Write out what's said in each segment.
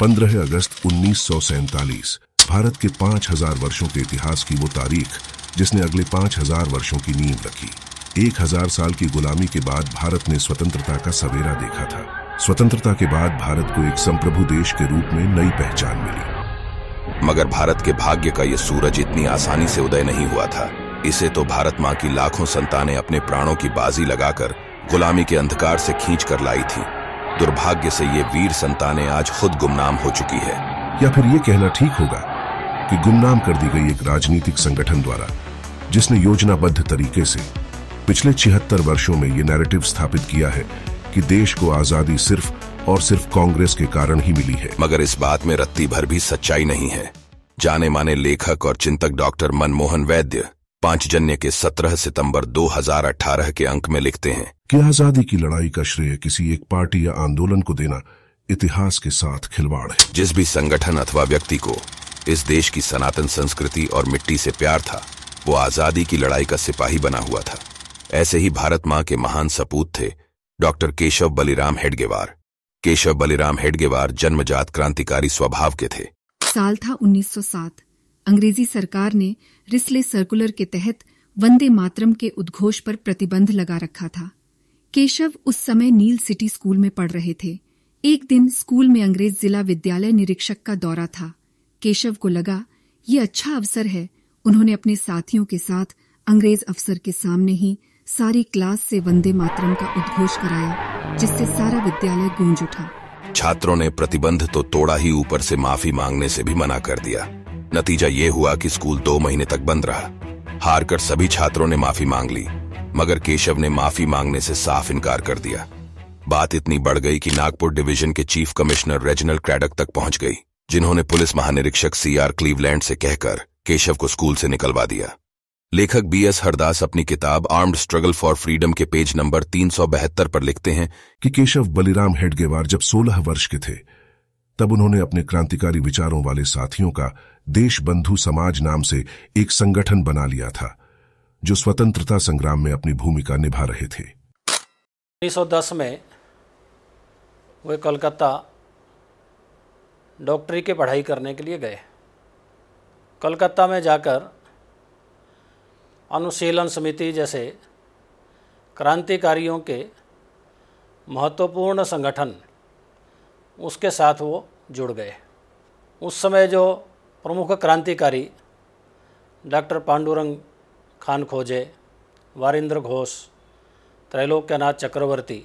15 अगस्त उन्नीस भारत के 5000 वर्षों के इतिहास की वो तारीख जिसने अगले 5000 वर्षों की नींव रखी एक हजार साल की गुलामी के बाद भारत ने स्वतंत्रता का सवेरा देखा था स्वतंत्रता के बाद भारत को एक संप्रभु देश के रूप में नई पहचान मिली मगर भारत के भाग्य का यह सूरज इतनी आसानी से उदय नहीं हुआ था इसे तो भारत माँ की लाखों संतानें अपने प्राणों की बाजी लगाकर गुलामी के अंधकार से खींच कर लाई थी दुर्भाग्य से ये वीर संताने आज खुद गुमनाम हो चुकी है या फिर ये कहना ठीक होगा कि गुमनाम कर दी गई एक राजनीतिक संगठन द्वारा जिसने योजनाबद्ध तरीके से पिछले छिहत्तर वर्षों में ये नैरेटिव स्थापित किया है कि देश को आजादी सिर्फ और सिर्फ कांग्रेस के कारण ही मिली है मगर इस बात में रत्ती भर भी सच्चाई नहीं है जाने माने लेखक और चिंतक डॉक्टर मनमोहन वैद्य पांचजन्य के 17 सितंबर 2018 के अंक में लिखते हैं कि आजादी की लड़ाई का श्रेय किसी एक पार्टी या आंदोलन को देना इतिहास के साथ खिलवाड़ है जिस भी संगठन अथवा व्यक्ति को इस देश की सनातन संस्कृति और मिट्टी से प्यार था वो आजादी की लड़ाई का सिपाही बना हुआ था ऐसे ही भारत माँ के महान सपूत थे डॉक्टर केशव बलिराम हेडगेवार केशव बलिराम हेडगेवार जन्मजात क्रांतिकारी स्वभाव के थे साल था 1907 अंग्रेजी सरकार ने रिसले सर्कुलर के तहत वंदे मातरम के उद्घोष पर प्रतिबंध लगा रखा था केशव उस समय नील सिटी स्कूल में पढ़ रहे थे एक दिन स्कूल में अंग्रेज जिला विद्यालय निरीक्षक का दौरा था केशव को लगा ये अच्छा अवसर है उन्होंने अपने साथियों के साथ अंग्रेज अफसर के सामने ही सारी क्लास से वंदे मातरम का उद्घोष कराया जिससे सारा विद्यालय गूंज उठा छात्रों ने प्रतिबंध तो तोड़ा ही ऊपर से माफी मांगने से भी मना कर दिया नतीजा ये हुआ कि स्कूल दो महीने तक बंद रहा हारकर सभी छात्रों ने माफी मांग ली मगर केशव ने माफी मांगने से साफ इनकार कर दिया बात इतनी बढ़ गई कि नागपुर डिवीजन के चीफ कमिश्नर रेजनल क्रैडक तक पहुंच गई जिन्होंने पुलिस महानिरीक्षक सी आर क्लीवलैंड से कहकर केशव को स्कूल से निकलवा दिया लेखक बी एस हरदास अपनी किताब आर्म्ड स्ट्रगल फॉर फ्रीडम के पेज नंबर तीन पर लिखते हैं कि केशव बलिराम हेडगेवार जब सोलह वर्ष के थे तब उन्होंने अपने क्रांतिकारी विचारों वाले साथियों का देश बंधु समाज नाम से एक संगठन बना लिया था जो स्वतंत्रता संग्राम में अपनी भूमिका निभा रहे थे 1910 में वे कलकत्ता डॉक्टरी की पढ़ाई करने के लिए गए कलकत्ता में जाकर अनुशीलन समिति जैसे क्रांतिकारियों के महत्वपूर्ण संगठन उसके साथ वो जुड़ गए उस समय जो प्रमुख क्रांतिकारी डॉक्टर पांडुरंग खान खोजे वारिंद्र घोष त्रैलोक्यनाथ चक्रवर्ती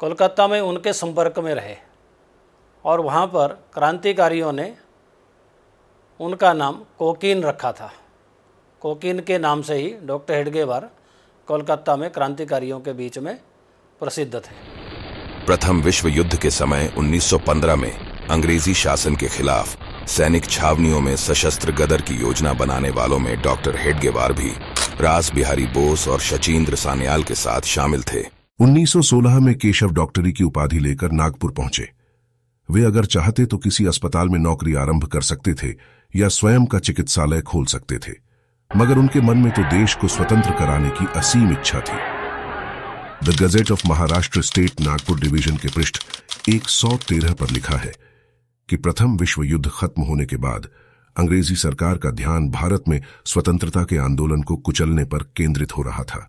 कोलकाता में उनके संपर्क में रहे और वहाँ पर क्रांतिकारियों ने उनका नाम कोकीन रखा था कोकीन के नाम से ही डॉक्टर हेडगेवार कोलकाता में क्रांतिकारियों के बीच में प्रसिद्ध थे प्रथम विश्व युद्ध के समय 1915 में अंग्रेजी शासन के खिलाफ सैनिक छावनियों में सशस्त्र गदर की योजना बनाने वालों में डॉक्टर हेडगेवार भी रास बिहारी बोस और शचीन्द्र सान्याल के साथ शामिल थे 1916 में केशव डॉक्टरी की उपाधि लेकर नागपुर पहुंचे वे अगर चाहते तो किसी अस्पताल में नौकरी आरंभ कर सकते थे या स्वयं का चिकित्सालय खोल सकते थे मगर उनके मन में तो देश को स्वतंत्र कराने की असीम इच्छा थी the gazette of Maharashtra state Nagpur division के पृष्ठ 113 पर लिखा है कि प्रथम विश्व युद्ध खत्म होने के बाद अंग्रेजी सरकार का ध्यान भारत में स्वतंत्रता के आंदोलन को कुचलने पर केंद्रित हो रहा था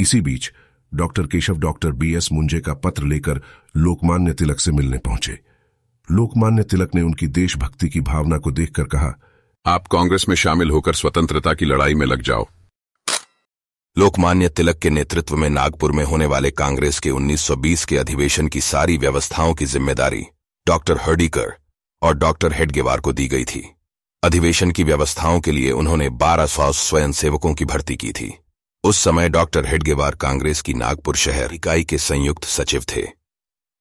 इसी बीच doctor Keshav doctor B S Munje का पत्र लेकर लोकमान्य तिलक से मिलने पहुंचे लोकमान्य तिलक ने उनकी देशभक्ति की भावना को देखकर कहा आप कांग्रेस में शामिल होकर स्वतंत्रता की लड़ाई में लग जाओ लोकमान्य तिलक के नेतृत्व में नागपुर में होने वाले कांग्रेस के 1920 के अधिवेशन की सारी व्यवस्थाओं की जिम्मेदारी डॉक्टर हर्डीकर और डॉक्टर हेडगेवार को दी गई थी अधिवेशन की व्यवस्थाओं के लिए उन्होंने 1200 स्वयंसेवकों की भर्ती की थी उस समय डॉक्टर हेडगेवार कांग्रेस की नागपुर शहर इकाई के संयुक्त सचिव थे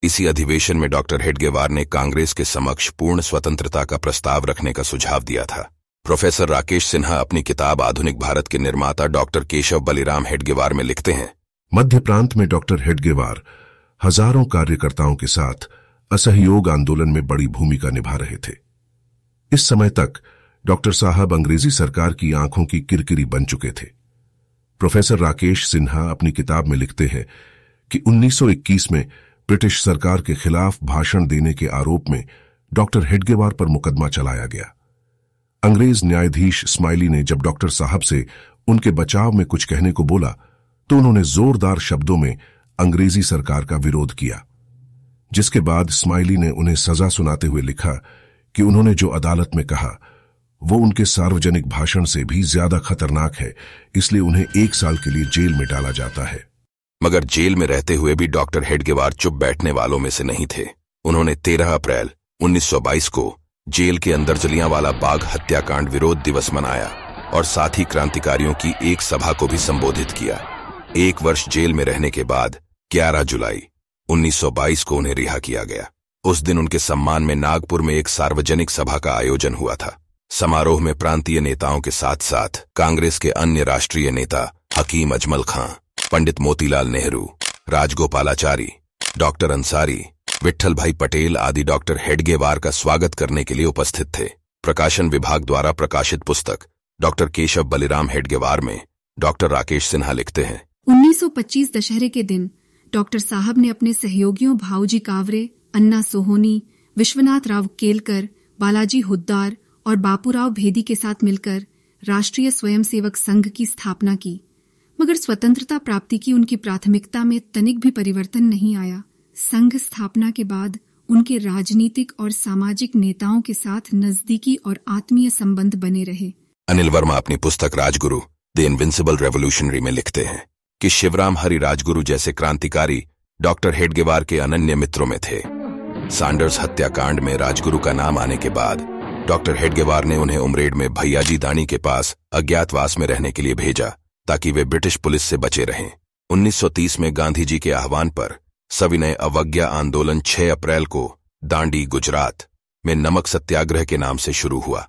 इसी अधिवेशन में डॉक्टर हेडगेवार ने कांग्रेस के समक्ष पूर्ण स्वतंत्रता का प्रस्ताव रखने का सुझाव दिया था प्रोफेसर राकेश सिन्हा अपनी किताब आधुनिक भारत के निर्माता डॉक्टर केशव बलिराम हेडगेवार में लिखते हैं मध्य प्रांत में डॉक्टर हेडगेवार हजारों कार्यकर्ताओं के साथ असहयोग आंदोलन में बड़ी भूमिका निभा रहे थे इस समय तक डॉक्टर साहब अंग्रेजी सरकार की आंखों की किरकिरी बन चुके थे प्रोफेसर राकेश सिन्हा अपनी किताब में लिखते हैं कि 1921 में ब्रिटिश सरकार के खिलाफ भाषण देने के आरोप में डॉक्टर हेडगेवार पर मुकदमा चलाया गया अंग्रेज न्यायाधीश स्माइली ने जब डॉक्टर साहब से उनके बचाव में कुछ कहने को बोला तो उन्होंने जोरदार शब्दों में अंग्रेजी सरकार का विरोध किया जिसके बाद स्माइली ने उन्हें सजा सुनाते हुए लिखा कि उन्होंने जो अदालत में कहा वो उनके सार्वजनिक भाषण से भी ज्यादा खतरनाक है इसलिए उन्हें एक साल के लिए जेल में डाला जाता है मगर जेल में रहते हुए भी डॉक्टर हेडगेवार चुप बैठने वालों में से नहीं थे उन्होंने 13 अप्रैल 1922 को जेल के अंदर जलियांवाला बाग हत्याकांड विरोध दिवस मनाया और साथ ही क्रांतिकारियों की एक सभा को भी संबोधित किया एक वर्ष जेल में रहने के बाद 11 जुलाई 1922 को उन्हें रिहा किया गया उस दिन उनके सम्मान में नागपुर में एक सार्वजनिक सभा का आयोजन हुआ था समारोह में प्रांतीय नेताओं के साथ साथ कांग्रेस के अन्य राष्ट्रीय नेता हकीम अजमल खां पंडित मोतीलाल नेहरू राजगोपालाचारी डॉक्टर अंसारी विठल भाई पटेल आदि डॉक्टर हेडगेवार का स्वागत करने के लिए उपस्थित थे प्रकाशन विभाग द्वारा प्रकाशित पुस्तक डॉक्टर केशव बलिराम हेडगेवार में डॉक्टर राकेश सिन्हा लिखते हैं 1925 दशहरे के दिन डॉक्टर साहब ने अपने सहयोगियों भाऊजी कावरे अन्ना सोहोनी विश्वनाथ राव केलकर बालाजी हुद्दार और बापूराव भेदी के साथ मिलकर राष्ट्रीय स्वयंसेवक संघ की स्थापना की मगर स्वतंत्रता प्राप्ति की उनकी प्राथमिकता में तनिक भी परिवर्तन नहीं आया संघ स्थापना के बाद उनके राजनीतिक और सामाजिक नेताओं के साथ नजदीकी और आत्मीय संबंध बने रहे अनिल वर्मा अपनी पुस्तक राजगुरु द इनविंसिबल रेवोल्यूशनरी में लिखते हैं कि शिवराम हरि राजगुरु जैसे क्रांतिकारी डॉक्टर हेडगेवार के अनन्य मित्रों में थे सैंडर्स हत्याकांड में राजगुरु का नाम आने के बाद डॉक्टर हेडगेवार ने उन्हें उमरेड में भैयाजी दानी के पास अज्ञातवास में रहने के लिए भेजा ताकि वे ब्रिटिश पुलिस से बचे रहें 1930 में गांधी जी के आह्वान पर सविनय अवज्ञा आंदोलन 6 अप्रैल को दांडी गुजरात में नमक सत्याग्रह के नाम से शुरू हुआ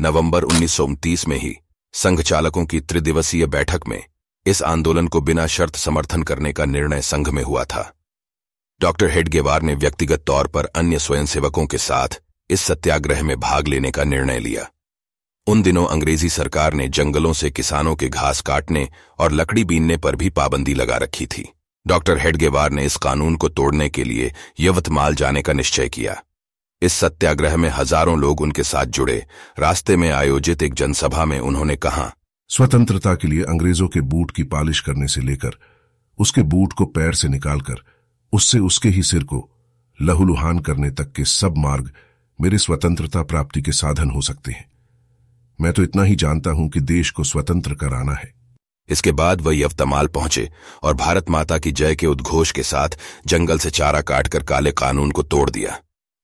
नवंबर उन्नीस में ही संघ चालकों की त्रिदिवसीय बैठक में इस आंदोलन को बिना शर्त समर्थन करने का निर्णय संघ में हुआ था डॉक्टर हेडगेवार ने व्यक्तिगत तौर पर अन्य स्वयंसेवकों के साथ इस सत्याग्रह में भाग लेने का निर्णय लिया उन दिनों अंग्रेजी सरकार ने जंगलों से किसानों के घास काटने और लकड़ी बीनने पर भी पाबंदी लगा रखी थी डॉक्टर हेडगेवार ने इस कानून को तोड़ने के लिए यवतमाल जाने का निश्चय किया इस सत्याग्रह में हजारों लोग उनके साथ जुड़े रास्ते में आयोजित एक जनसभा में उन्होंने कहा स्वतंत्रता के लिए अंग्रेजों के बूट की पालिश करने से लेकर उसके बूट को पैर से निकालकर उससे उसके ही सिर को लहूलुहान करने तक के सब मार्ग मेरे स्वतंत्रता प्राप्ति के साधन हो सकते हैं मैं तो इतना ही जानता हूं कि देश को स्वतंत्र कराना है इसके बाद वह यवतमाल पहुंचे और भारत माता की जय के उद्घोष के साथ जंगल से चारा काटकर काले कानून को तोड़ दिया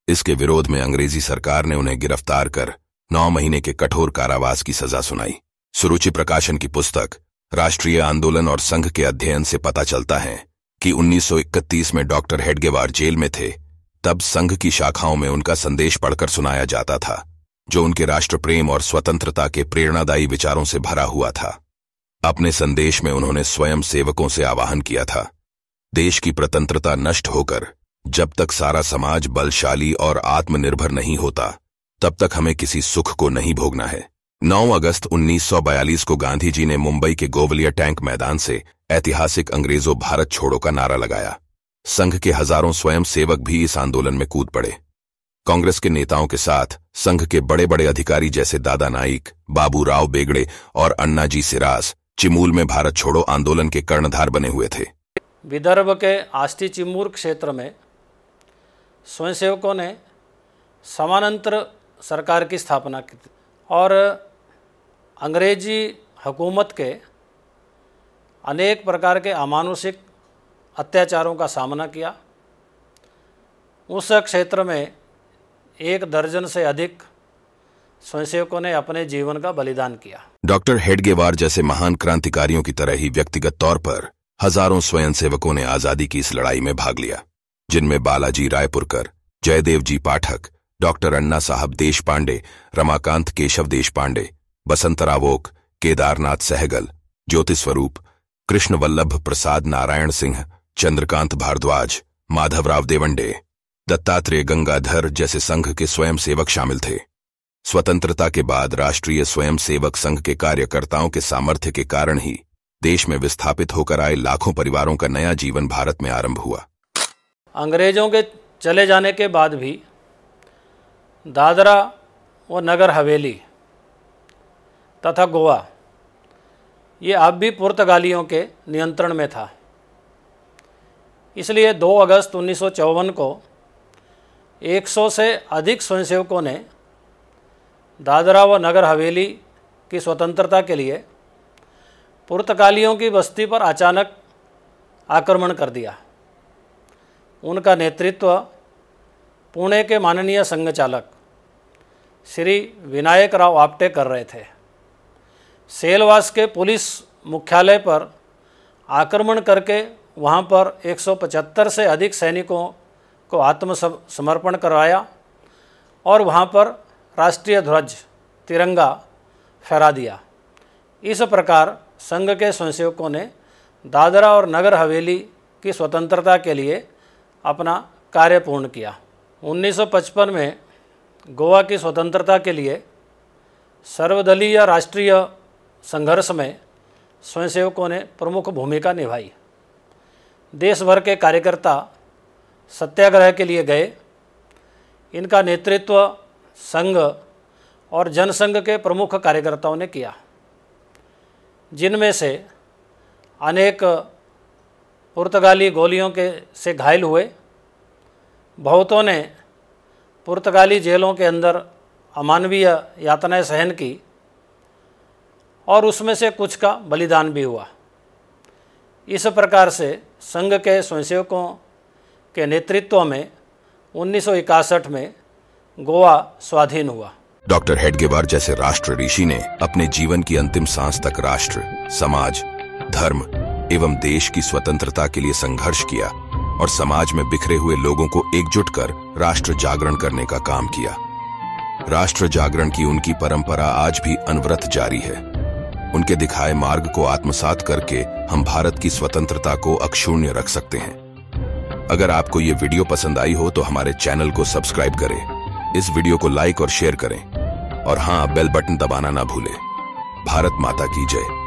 इसके विरोध में अंग्रेजी सरकार ने उन्हें गिरफ्तार कर नौ महीने के कठोर कारावास की सजा सुनाई सुरुचि प्रकाशन की पुस्तक राष्ट्रीय आंदोलन और संघ के अध्ययन से पता चलता है कि 1931 में डॉक्टर हेडगेवार जेल में थे तब संघ की शाखाओं में उनका संदेश पढ़कर सुनाया जाता था जो उनके राष्ट्रप्रेम और स्वतंत्रता के प्रेरणादायी विचारों से भरा हुआ था अपने संदेश में उन्होंने स्वयं सेवकों से आवाहन किया था देश की प्रतंत्रता नष्ट होकर जब तक सारा समाज बलशाली और आत्मनिर्भर नहीं होता तब तक हमें किसी सुख को नहीं भोगना है 9 अगस्त 1942 को गांधी जी ने मुंबई के गोवलिया टैंक मैदान से ऐतिहासिक अंग्रेजों भारत छोड़ो का नारा लगाया संघ के हजारों स्वयं भी इस आंदोलन में कूद पड़े कांग्रेस के नेताओं के साथ संघ के बड़े बड़े अधिकारी जैसे दादा नाइक बाबू राव बेगड़े और अन्नाजी सिरास चिमूल में भारत छोड़ो आंदोलन के कर्णधार बने हुए थे विदर्भ के आष्टी चिमूर क्षेत्र में स्वयंसेवकों ने समानांतर सरकार की स्थापना की और अंग्रेजी हुकूमत के अनेक प्रकार के अमानुषिक अत्याचारों का सामना किया उस क्षेत्र में एक दर्जन से अधिक स्वयंसेवकों ने अपने जीवन का बलिदान किया डॉक्टर हेडगेवार जैसे महान क्रांतिकारियों की तरह ही व्यक्तिगत तौर पर हजारों स्वयंसेवकों ने आजादी की इस लड़ाई में भाग लिया जिनमें बालाजी रायपुरकर जयदेव जी पाठक डॉक्टर अन्ना साहब देश पांडे रमाकांत केशव देश पांडे बसंतरावोक केदारनाथ सहगल ज्योति स्वरूप कृष्ण वल्लभ प्रसाद नारायण सिंह चंद्रकांत भारद्वाज माधवराव देवंडे दत्तात्रेय गंगाधर जैसे संघ के स्वयंसेवक शामिल थे स्वतंत्रता के बाद राष्ट्रीय स्वयंसेवक संघ के कार्यकर्ताओं के सामर्थ्य के कारण ही देश में विस्थापित होकर आए लाखों परिवारों का नया जीवन भारत में आरंभ हुआ अंग्रेजों के चले जाने के बाद भी दादरा व नगर हवेली तथा गोवा ये अब भी पुर्तगालियों के नियंत्रण में था इसलिए 2 अगस्त उन्नीस को 100 से अधिक स्वयंसेवकों ने दादरा व नगर हवेली की स्वतंत्रता के लिए पुर्तगालियों की बस्ती पर अचानक आक्रमण कर दिया उनका नेतृत्व पुणे के माननीय संघ चालक श्री विनायक राव आप्टे कर रहे थे सेलवास के पुलिस मुख्यालय पर आक्रमण करके वहाँ पर 175 से अधिक सैनिकों को आत्म समर्पण करवाया और वहाँ पर राष्ट्रीय ध्वज तिरंगा फहरा दिया इस प्रकार संघ के स्वयंसेवकों ने दादरा और नगर हवेली की स्वतंत्रता के लिए अपना कार्य पूर्ण किया 1955 में गोवा की स्वतंत्रता के लिए सर्वदलीय राष्ट्रीय संघर्ष में स्वयंसेवकों ने प्रमुख भूमिका निभाई देश भर के कार्यकर्ता सत्याग्रह के लिए गए इनका नेतृत्व संघ और जनसंघ के प्रमुख कार्यकर्ताओं ने किया जिनमें से अनेक पुर्तगाली गोलियों के से घायल हुए बहुतों ने पुर्तगाली जेलों के अंदर अमानवीय यातनाएं सहन की और उसमें से कुछ का बलिदान भी हुआ इस प्रकार से संघ के स्वयंसेवकों के नेतृत्व में उन्नीस में गोवा स्वाधीन हुआ डॉक्टर हेडगेवार जैसे राष्ट्र ऋषि ने अपने जीवन की अंतिम सांस तक राष्ट्र समाज धर्म एवं देश की स्वतंत्रता के लिए संघर्ष किया और समाज में बिखरे हुए लोगों को एकजुट कर राष्ट्र जागरण करने का काम किया राष्ट्र जागरण की उनकी परंपरा आज भी अनवरत जारी है उनके दिखाए मार्ग को आत्मसात करके हम भारत की स्वतंत्रता को अक्षुण्य रख सकते हैं अगर आपको ये वीडियो पसंद आई हो तो हमारे चैनल को सब्सक्राइब करें इस वीडियो को लाइक और शेयर करें और हाँ बेल बटन दबाना ना भूलें भारत माता की जय